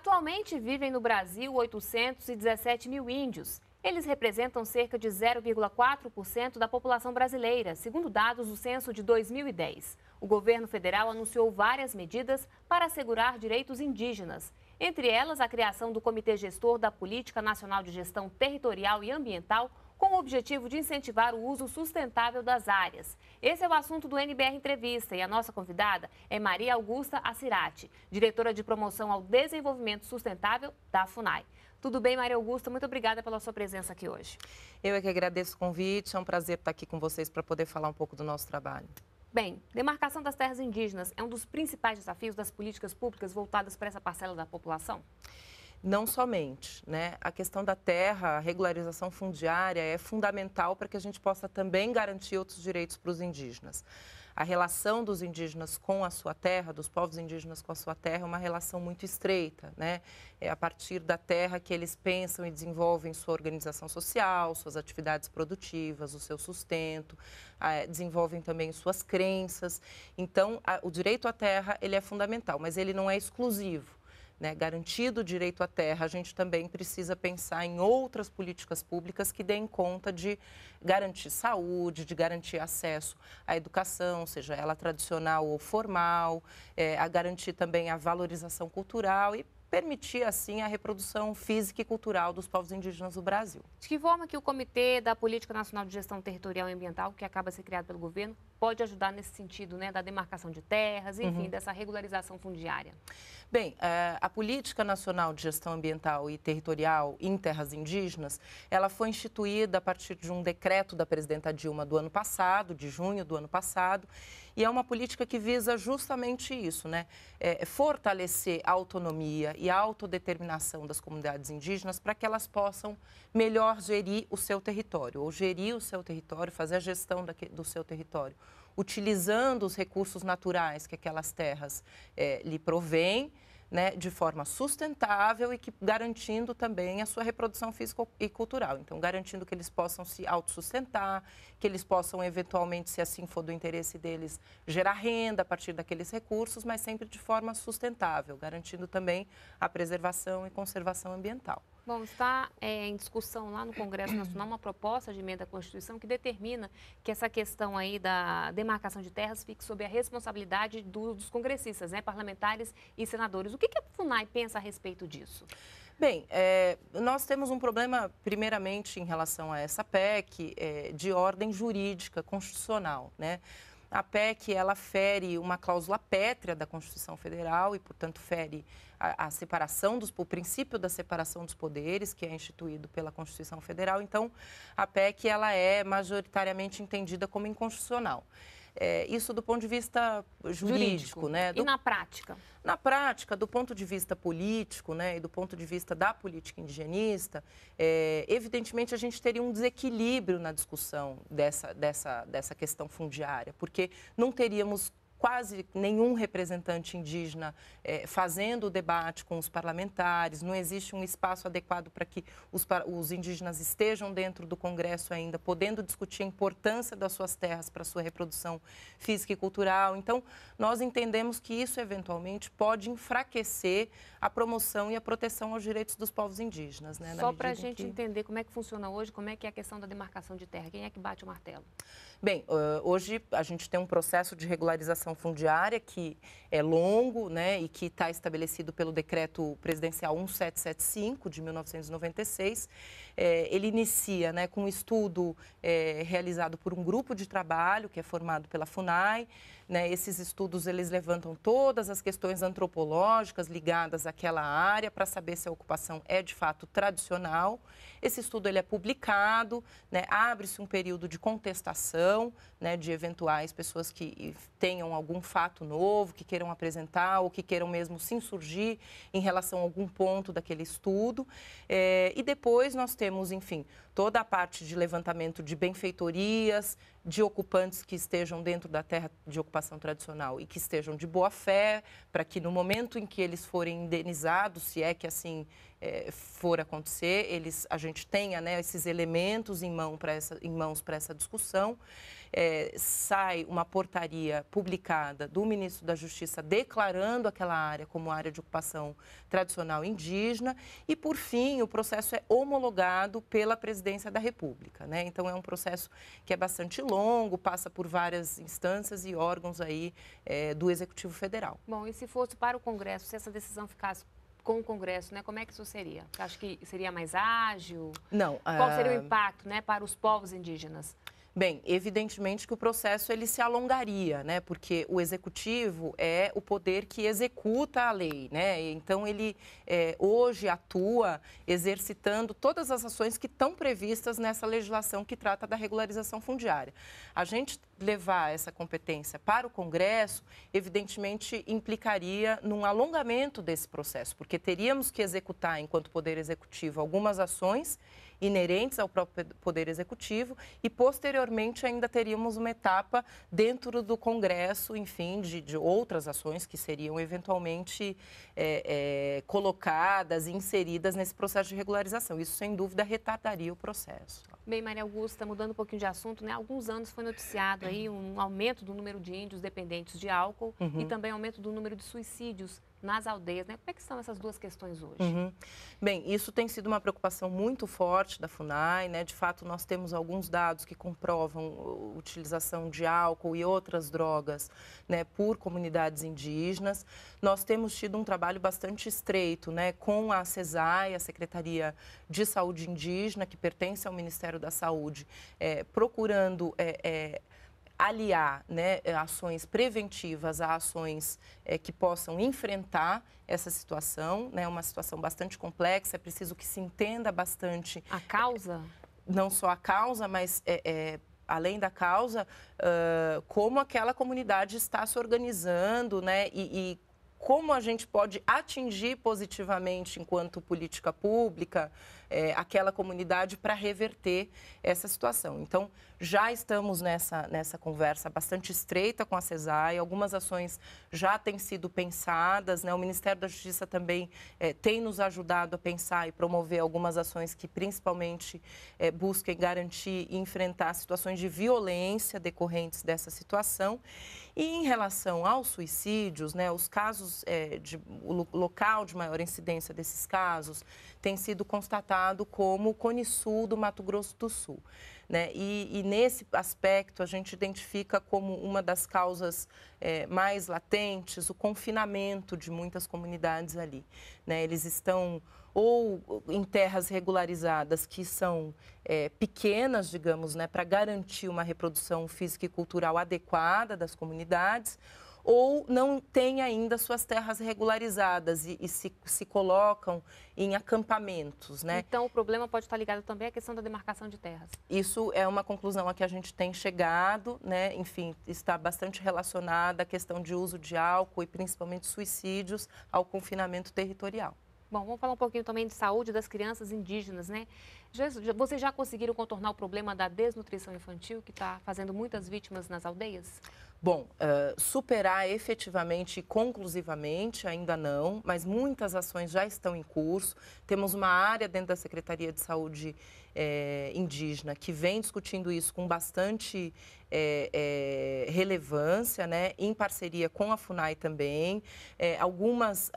Atualmente vivem no Brasil 817 mil índios. Eles representam cerca de 0,4% da população brasileira, segundo dados do censo de 2010. O governo federal anunciou várias medidas para assegurar direitos indígenas, entre elas a criação do Comitê Gestor da Política Nacional de Gestão Territorial e Ambiental, com o objetivo de incentivar o uso sustentável das áreas. Esse é o assunto do NBR Entrevista e a nossa convidada é Maria Augusta Assirati, diretora de promoção ao desenvolvimento sustentável da FUNAI. Tudo bem, Maria Augusta? Muito obrigada pela sua presença aqui hoje. Eu é que agradeço o convite, é um prazer estar aqui com vocês para poder falar um pouco do nosso trabalho. Bem, demarcação das terras indígenas é um dos principais desafios das políticas públicas voltadas para essa parcela da população? não somente. Né? A questão da terra, a regularização fundiária é fundamental para que a gente possa também garantir outros direitos para os indígenas. A relação dos indígenas com a sua terra, dos povos indígenas com a sua terra, é uma relação muito estreita. Né? É a partir da terra que eles pensam e desenvolvem sua organização social, suas atividades produtivas, o seu sustento, desenvolvem também suas crenças. Então, o direito à terra ele é fundamental, mas ele não é exclusivo né, garantido o direito à terra, a gente também precisa pensar em outras políticas públicas que deem conta de garantir saúde, de garantir acesso à educação, seja ela tradicional ou formal, é, a garantir também a valorização cultural e permitir, assim, a reprodução física e cultural dos povos indígenas do Brasil. De que forma que o Comitê da Política Nacional de Gestão Territorial e Ambiental, que acaba de ser criado pelo governo, pode ajudar nesse sentido, né, da demarcação de terras, enfim, uhum. dessa regularização fundiária? Bem, eh, a Política Nacional de Gestão Ambiental e Territorial em Terras Indígenas, ela foi instituída a partir de um decreto da presidenta Dilma do ano passado, de junho do ano passado, e é uma política que visa justamente isso, né? É, é fortalecer a autonomia e a autodeterminação das comunidades indígenas para que elas possam melhor gerir o seu território, ou gerir o seu território, fazer a gestão do seu território utilizando os recursos naturais que aquelas terras é, lhe provêm. Né, de forma sustentável e que garantindo também a sua reprodução física e cultural. Então, garantindo que eles possam se autossustentar, que eles possam eventualmente, se assim for do interesse deles, gerar renda a partir daqueles recursos, mas sempre de forma sustentável, garantindo também a preservação e conservação ambiental. Bom, está é, em discussão lá no Congresso Nacional uma proposta de emenda à Constituição que determina que essa questão aí da demarcação de terras fique sob a responsabilidade do, dos congressistas, né, parlamentares e senadores. O que, que a FUNAI pensa a respeito disso? Bem, é, nós temos um problema, primeiramente, em relação a essa PEC, é, eh, de ordem jurídica, constitucional, né? A PEC ela fere uma cláusula pétrea da Constituição Federal e, portanto, fere a, a, separação dos o princípio da separação dos poderes que é instituído pela Constituição Federal. Então, a PEC ela é majoritariamente entendida como inconstitucional. É, isso do ponto de vista jurídico, jurídico. né? Do... E na prática? Na prática, do ponto de vista político, né, e do ponto de vista da política indigenista, é, evidentemente a gente teria um desequilíbrio na discussão dessa, dessa, dessa questão fundiária, porque não teríamos quase nenhum representante indígena é, fazendo o debate com os parlamentares, não existe um espaço adequado para que os, os indígenas estejam dentro do Congresso ainda, podendo discutir a importância das suas terras para sua reprodução física e cultural. Então, nós entendemos que isso eventualmente pode enfraquecer a promoção e a proteção aos direitos dos povos indígenas. Né? Só para a gente que... entender como é que funciona hoje, como é que é a questão da demarcação de terra, quem é que bate o martelo? Bem, hoje a gente tem um processo de regularização fundiária, que é longo né, e que está estabelecido pelo decreto presidencial 1775, de 1996. É, ele inicia né, com um estudo é, realizado por um grupo de trabalho que é formado pela FUNAI, né? Esses estudos eles levantam todas as questões antropológicas ligadas àquela área para saber se a ocupação é de fato tradicional. Esse estudo ele é publicado, né? abre-se um período de contestação né? de eventuais pessoas que tenham algum fato novo, que queiram apresentar ou que queiram mesmo se insurgir em relação a algum ponto daquele estudo. É... e depois nós temos, enfim, toda a parte de levantamento de benfeitorias, de ocupantes que estejam dentro da terra de ocupação tradicional e que estejam de boa fé, para que no momento em que eles forem indenizados, se é que assim é, for acontecer, eles, a gente tenha né, esses elementos em, mão essa, em mãos para essa discussão é, sai uma portaria publicada do ministro da Justiça declarando aquela área como área de ocupação tradicional indígena e, por fim, o processo é homologado pela Presidência da República. Né? Então, é um processo que é bastante longo, passa por várias instâncias e órgãos aí é, do Executivo Federal. Bom, e se fosse para o Congresso, se essa decisão ficasse com o Congresso, né? Como é que isso seria? acho que seria mais ágil? Não. Qual ah, seria uh... o impacto, né, para os povos indígenas? Bem, evidentemente que o processo ele se alongaria, né? Porque o executivo é o poder que executa a lei, né? Então ele é, hoje atua exercitando todas as ações que estão previstas nessa legislação que trata da regularização fundiária. A gente levar essa competência para o Congresso, evidentemente implicaria num alongamento desse processo, porque teríamos que executar enquanto poder executivo algumas ações inerentes ao próprio Poder Executivo e, posteriormente, ainda teríamos uma etapa dentro do Congresso, enfim, de, de outras ações que seriam eventualmente é, é, colocadas e inseridas nesse processo de regularização. Isso, sem dúvida, retardaria o processo. Bem, Maria Augusta, mudando um pouquinho de assunto, né? alguns anos foi noticiado aí um aumento do número de índios dependentes de álcool uhum. e também aumento do número de suicídios nas aldeias. Né? Como é que são essas duas questões hoje? Uhum. Bem, isso tem sido uma preocupação muito forte da FUNAI. Né? De fato, nós temos alguns dados que comprovam utilização de álcool e outras drogas né, por comunidades indígenas. Nós temos tido um trabalho bastante estreito né, com a CESAI, a Secretaria de Saúde Indígena, que pertence ao Ministério da Saúde, é, procurando é, é, aliar né, eh, ações preventivas a ações é, que possam enfrentar essa situação, né, uma situação bastante complexa, é preciso que se entenda bastante... A causa? Eh, não só a causa, mas... É, é, além da causa, uh, como aquela comunidade está se organizando né, e, e como a gente pode atingir positivamente, enquanto política pública, é, aquela comunidade para reverter essa situação. Então, já estamos nessa, nessa conversa bastante estreita com a CESAI, algumas ações já têm sido pensadas, né? o Ministério da Justiça também é, tem nos ajudado a pensar e promover algumas ações que principalmente é, busquem garantir e enfrentar situações de violência decorrentes dessa situação. E em relação aos suicídios, né, os casos é, de o local de maior incidência desses casos tem sido constatado como Cone Sul do Mato Grosso do Sul. Né? E, e, nesse aspecto, a gente identifica como uma das causas é, mais latentes o confinamento de muitas comunidades ali. Né? Eles estão ou em terras regularizadas que são é, pequenas, digamos, né, para garantir uma reprodução física e cultural adequada das comunidades, ou não têm ainda suas terras regularizadas e, e se, se colocam em acampamentos, né? Então, o problema pode estar ligado também à questão da demarcação de terras. Isso é uma conclusão a que a gente tem chegado, né? Enfim, está bastante relacionada à questão de uso de álcool e principalmente suicídios ao confinamento territorial. Bom, vamos falar um pouquinho também de saúde das crianças indígenas, né? Já, já, vocês já conseguiram contornar o problema da desnutrição infantil que está fazendo muitas vítimas nas aldeias? Bom, uh, superar efetivamente e conclusivamente ainda não, mas muitas ações já estão em curso. Temos uma área dentro da Secretaria de Saúde é, indígena, que vem discutindo isso com bastante é, é, relevância, né, em parceria com a FUNAI também. É, algumas,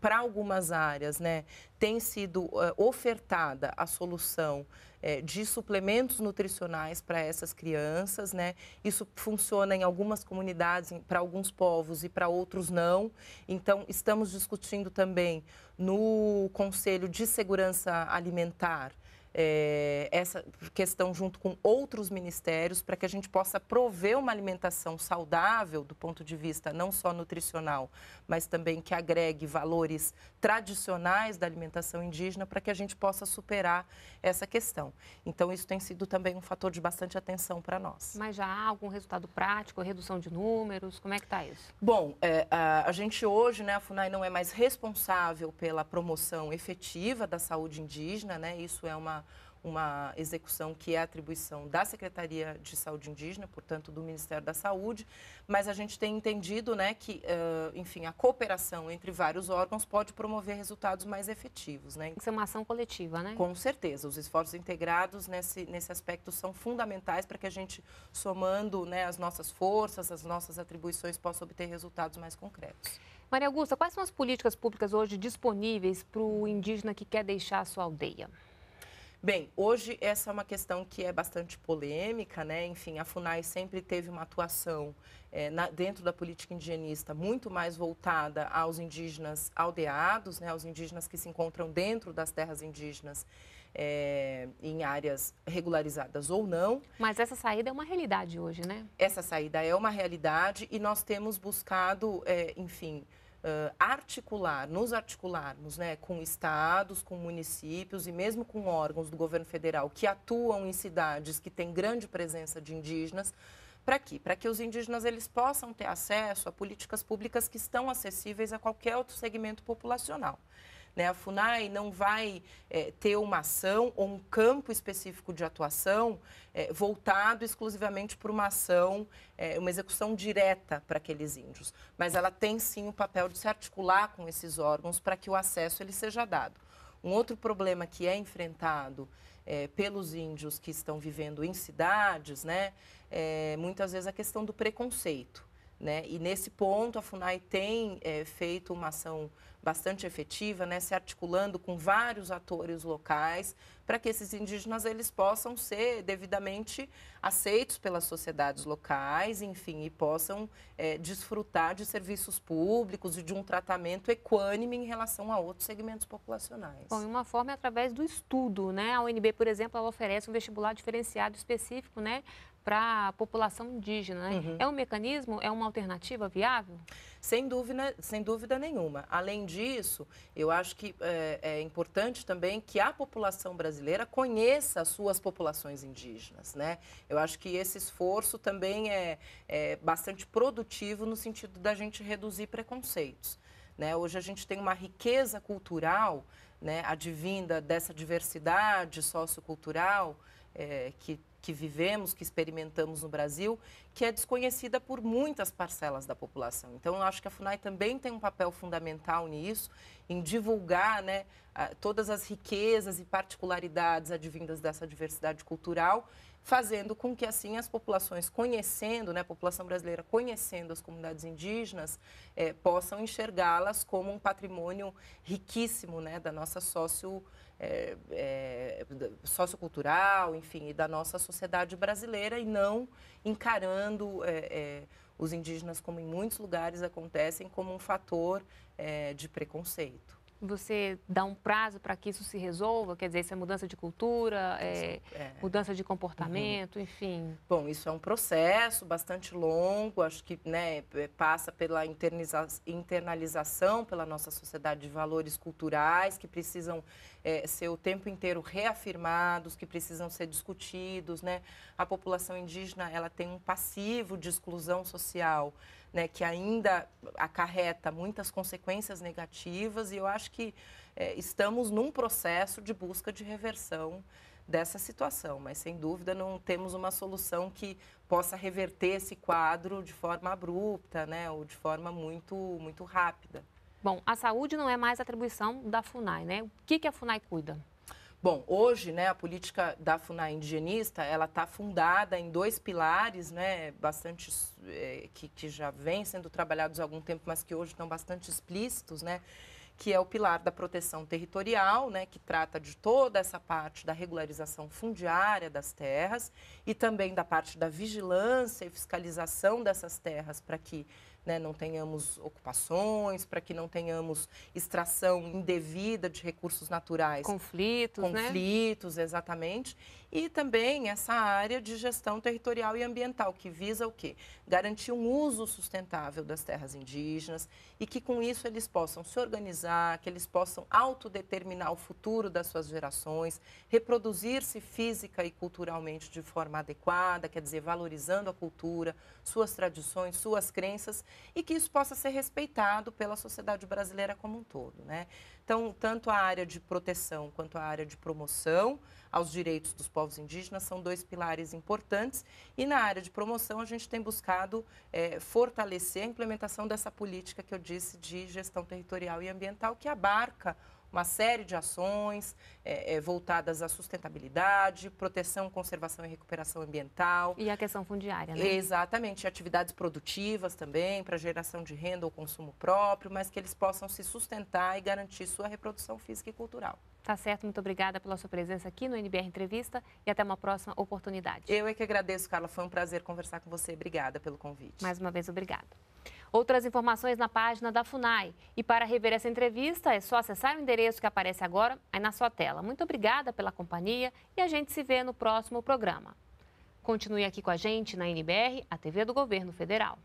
Para algumas áreas, né, tem sido é, ofertada a solução é, de suplementos nutricionais para essas crianças, né? Isso funciona em algumas comunidades, para alguns povos e para outros não. Então, estamos discutindo também no Conselho de Segurança Alimentar é, essa questão junto com outros ministérios para que a gente possa prover uma alimentação saudável do ponto de vista não só nutricional, mas também que agregue valores tradicionais da alimentação indígena para que a gente possa superar essa questão. Então, isso tem sido também um fator de bastante atenção para nós. Mas já há algum resultado prático, redução de números? Como é que está isso? Bom, é, a, a gente hoje, né, a FUNAI não é mais responsável pela promoção efetiva da saúde indígena, né? Isso é uma uma execução que é atribuição da Secretaria de Saúde Indígena, portanto, do Ministério da Saúde, mas a gente tem entendido né, que, uh, enfim, a cooperação entre vários órgãos pode promover resultados mais efetivos. Né? Isso é uma ação coletiva, né? Com certeza. Os esforços integrados nesse, nesse aspecto são fundamentais para que a gente, somando né, as nossas forças, as nossas atribuições, possa obter resultados mais concretos. Maria Augusta, quais são as políticas públicas hoje disponíveis para o indígena que quer deixar a sua aldeia? Bem, hoje essa é uma questão que é bastante polêmica, né? Enfim, a FUNAI sempre teve uma atuação é, na, dentro da política indigenista muito mais voltada aos indígenas aldeados, né? Aos indígenas que se encontram dentro das terras indígenas. É, em áreas regularizadas ou não. Mas essa saída é uma realidade hoje, né? Essa saída é uma realidade e nós temos buscado, é, enfim, uh, articular, nos articularmos né, com estados, com municípios e mesmo com órgãos do governo federal que atuam em cidades que têm grande presença de indígenas, para quê? Para que os indígenas eles possam ter acesso a políticas públicas que estão acessíveis a qualquer outro segmento populacional. Né? A FUNAI não vai é, ter uma ação ou um campo específico de atuação é, voltado exclusivamente para uma ação, é, uma execução direta para aqueles índios. Mas ela tem sim o papel de se articular com esses órgãos para que o acesso ele seja dado. Um outro problema que é enfrentado é, pelos índios que estão vivendo em cidades, né, é, muitas vezes a questão do preconceito. Né? E nesse ponto, a FUNAI tem é, feito uma ação bastante efetiva, né? se articulando com vários atores locais, para que esses indígenas eles possam ser devidamente aceitos pelas sociedades locais, enfim, e possam é, desfrutar de serviços públicos e de um tratamento equânime em relação a outros segmentos populacionais. Bom, uma forma é através do estudo, né? A UNB, por exemplo, ela oferece um vestibular diferenciado específico, né, para a população indígena. Né? Uhum. É um mecanismo, é uma alternativa viável? Sem dúvida, sem dúvida nenhuma. Além disso, eu acho que é, é importante também que a população brasileira conheça as suas populações indígenas. Né? Eu acho que esse esforço também é, é bastante produtivo no sentido da gente reduzir preconceitos. Né? Hoje a gente tem uma riqueza cultural né, advinda dessa diversidade sociocultural é, que que vivemos, que experimentamos no Brasil, que é desconhecida por muitas parcelas da população. Então, eu acho que a FUNAI também tem um papel fundamental nisso, em divulgar né, todas as riquezas e particularidades advindas dessa diversidade cultural, fazendo com que, assim, as populações conhecendo, né, a população brasileira conhecendo as comunidades indígenas, eh, possam enxergá-las como um patrimônio riquíssimo né, da nossa sócio é, é, sociocultural, enfim, e da nossa sociedade brasileira e não encarando é, é os indígenas, como em muitos lugares acontecem, como um fator é, de preconceito. Você dá um prazo para que isso se resolva? Quer dizer, isso é mudança de cultura, é, é. mudança de comportamento, uhum. enfim. Bom, isso é um processo bastante longo, acho que né, é, passa pela internalização pela nossa sociedade de valores culturais que precisam é, ser o tempo inteiro reafirmados, que precisam ser discutidos. Né? A população indígena ela tem um passivo de exclusão social né, que ainda acarreta muitas consequências negativas, e eu acho que é, estamos num processo de busca de reversão dessa situação, mas sem dúvida não temos uma solução que possa reverter esse quadro de forma abrupta, né, ou de forma muito muito rápida. Bom, a saúde não é mais atribuição da Funai, né? O que que a Funai cuida? Bom, hoje, né, a política da FUNAI indigenista, ela está fundada em dois pilares, né, bastante, é, que, que já vêm sendo trabalhados há algum tempo, mas que hoje estão bastante explícitos, né, que é o pilar da proteção territorial, né, que trata de toda essa parte da regularização fundiária das terras e também da parte da vigilância e fiscalização dessas terras para que né, não tenhamos ocupações, para que não tenhamos extração indevida de recursos naturais. Conflitos, né? Conflitos, né? exatamente e também essa área de gestão territorial e ambiental, que visa o quê? Garantir um uso sustentável das terras indígenas e que com isso eles possam se organizar, que eles possam autodeterminar o futuro das suas gerações, reproduzir-se física e culturalmente de forma adequada, quer dizer, valorizando a cultura, suas tradições, suas crenças e que isso possa ser respeitado pela sociedade brasileira como um todo, né? Então, tanto a área de proteção quanto a área de promoção aos direitos dos povos indígenas são dois pilares importantes. E na área de promoção, a gente tem buscado é, fortalecer a implementação dessa política que eu disse de gestão territorial e ambiental, que abarca uma série de ações é, é, voltadas à sustentabilidade, proteção, conservação e recuperação ambiental. E a questão fundiária, né? Exatamente, atividades produtivas também, para geração de renda ou consumo próprio, mas que eles possam se sustentar e garantir sua reprodução física e cultural. Tá certo, muito obrigada pela sua presença aqui no NBR Entrevista e até uma próxima oportunidade. Eu é que agradeço, Carla, foi um prazer conversar com você. Obrigada pelo convite. Mais uma vez, obrigada. Outras informações na página da FUNAI. E para rever essa entrevista, é só acessar o endereço que aparece agora aí na sua tela. Muito obrigada pela companhia e a gente se vê no próximo programa. Continue aqui com a gente na NBR, a TV do Governo Federal.